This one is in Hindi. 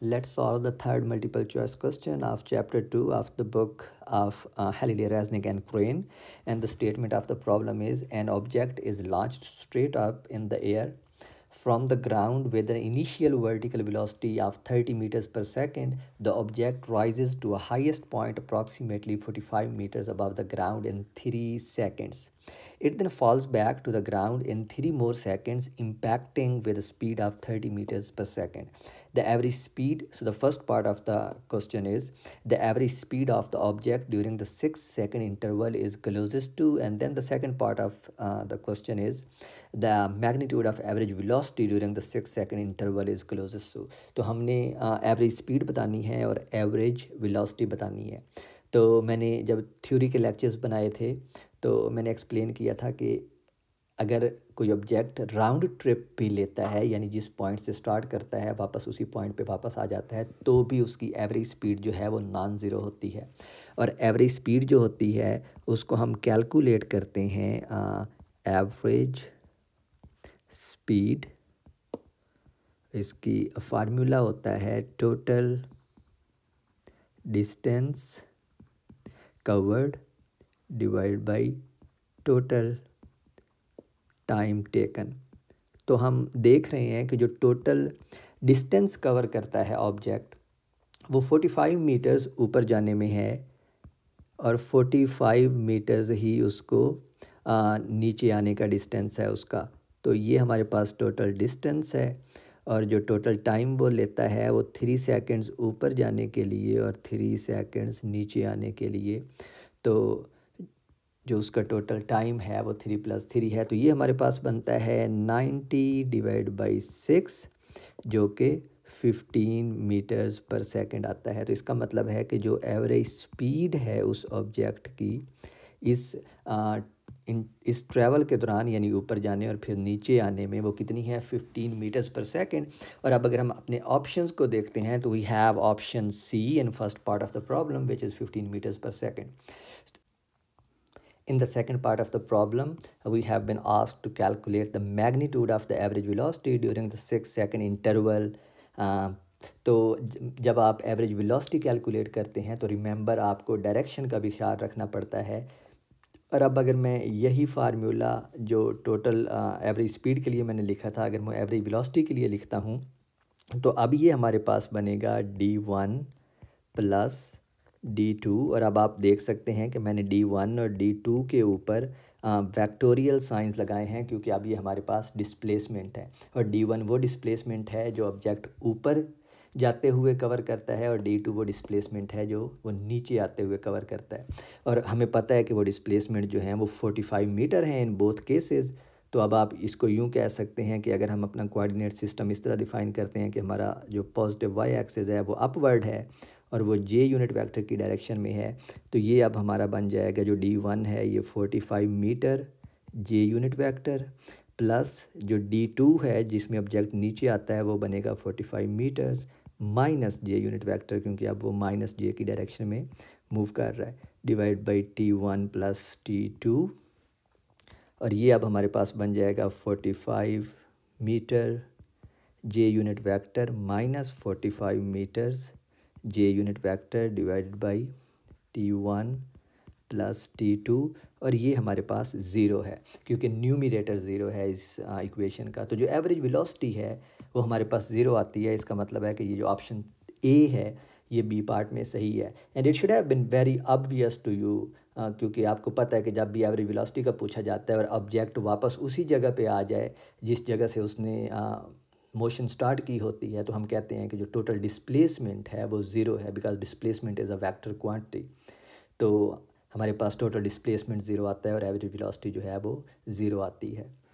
Let's solve the third multiple choice question of chapter 2 of the book of uh, Halliday, Resnick and Crane. And the statement of the problem is an object is launched straight up in the air from the ground with an initial vertical velocity of 30 meters per second. The object rises to a highest point approximately 45 meters above the ground in 3 seconds. It then falls back to the ground in 3 more seconds impacting with a speed of 30 meters per second. the average speed so the first part of the question is the average speed of the object during the six second interval is closest to and then the second part of uh, the question is the magnitude of average velocity during the six second interval is closest to तो हमने एवरेज uh, स्पीड बतानी है और एवरेज वेलोसिटी बतानी है तो मैंने जब थ्योरी के लेक्चर्स बनाए थे तो मैंने एक्सप्लेन किया था कि अगर कोई ऑब्जेक्ट राउंड ट्रिप भी लेता है यानी जिस पॉइंट से स्टार्ट करता है वापस उसी पॉइंट पे वापस आ जाता है तो भी उसकी एवरेज स्पीड जो है वो नॉन ज़ीरो होती है और एवरेज स्पीड जो होती है उसको हम कैलकुलेट करते हैं एवरेज स्पीड इसकी फार्मूला होता है total distance covered divide by total time taken तो हम देख रहे हैं कि जो टोटल डिस्टेंस कवर करता है ऑब्जेक्ट वो 45 मीटर्स ऊपर जाने में है और 45 मीटर्स ही उसको आ, नीचे आने का डिस्टेंस है उसका तो ये हमारे पास टोटल डिस्टेंस है और जो टोटल टाइम वो लेता है वो थ्री सेकंड्स ऊपर जाने के लिए और थ्री सेकंड्स नीचे आने के लिए तो जो उसका टोटल टाइम है वो थ्री प्लस थ्री है तो ये हमारे पास बनता है नाइन्टी डिवाइड बाई सिक्स जो कि फिफ्टीन मीटर्स पर सेकेंड आता है तो इसका मतलब है कि जो एवरेज स्पीड है उस ऑब्जेक्ट की इस आ, इन इस ट्रैवल के दौरान यानी ऊपर जाने और फिर नीचे आने में वो कितनी है फिफ्टीन मीटर्स पर सेकेंड और अब अगर हम अपने ऑप्शंस को देखते हैं तो we have option C in first part of the problem which is fifteen metres per second In the second part of the problem, we have been asked to calculate the magnitude of the average velocity during the six second interval. Uh, तो जब आप एवरेज वेलोसिटी कैलकुलेट करते हैं तो रिमेंबर आपको डायरेक्शन का भी ख्याल रखना पड़ता है और अब अगर मैं यही फार्मूला जो टोटल एवरेज स्पीड के लिए मैंने लिखा था अगर मैं एवरेज वेलोसिटी के लिए लिखता हूँ तो अब ये हमारे पास बनेगा डी वन प्लस D2 और अब आप देख सकते हैं कि मैंने D1 और D2 के ऊपर वैक्टोरियल साइंस लगाए हैं क्योंकि अब ये हमारे पास डिस्प्लेसमेंट है और D1 वो डिस्प्लेसमेंट है जो ऑब्जेक्ट ऊपर जाते हुए कवर करता है और डी टू वो डिस्प्लेसमेंट है जो वो नीचे आते हुए कवर करता है और हमें पता है कि वो डिस्प्लेसमेंट जो है वो फोर्टी फाइव मीटर हैं इन बोथ केसेस तो अब आप इसको यूँ कह सकते हैं कि अगर हम अपना कोऑर्डिनेट सिस्टम इस तरह डिफ़ाइन करते हैं कि हमारा जो पॉजिटिव वाई एक्सेस है वो अपवर्ड है और वो जे यूनिट वेक्टर की डायरेक्शन में है तो ये अब हमारा बन जाएगा जो डी वन है ये forty five metre J unit vector plus जो डी टू है जिसमें ऑब्जेक्ट नीचे आता है वो बनेगा forty five metres minus J unit vector क्योंकि अब वो माइनस जे की डायरेक्शन में मूव कर रहा है divide by T one plus T two और ये अब हमारे पास बन जाएगा forty five metre J unit vector minus forty five metres J unit vector divided by T one plus T two और ये हमारे पास ज़ीरो है क्योंकि न्यूमिरेटर ज़ीरो है इस इक्वेशन का तो जो एवरेज वेलोसिटी है वो हमारे पास ज़ीरो आती है इसका मतलब है कि ये जो ऑप्शन ए है ये बी पार्ट में सही है and it should have been very obvious to you क्योंकि आपको पता है कि जब भी एवरेज वेलोसिटी का पूछा जाता है और ऑब्जेक्ट वापस उसी जगह पे आ जाए जिस जगह से उसने uh, मोशन स्टार्ट की होती है तो हम कहते हैं कि जो टोटल डिस्प्लेसमेंट है वो ज़ीरो है because displacement is a vector quantity तो हमारे पास टोटल डिस्प्लेसमेंट ज़ीरो आता है और एवरेज वेलोसिटी जो है वो ज़ीरो आती है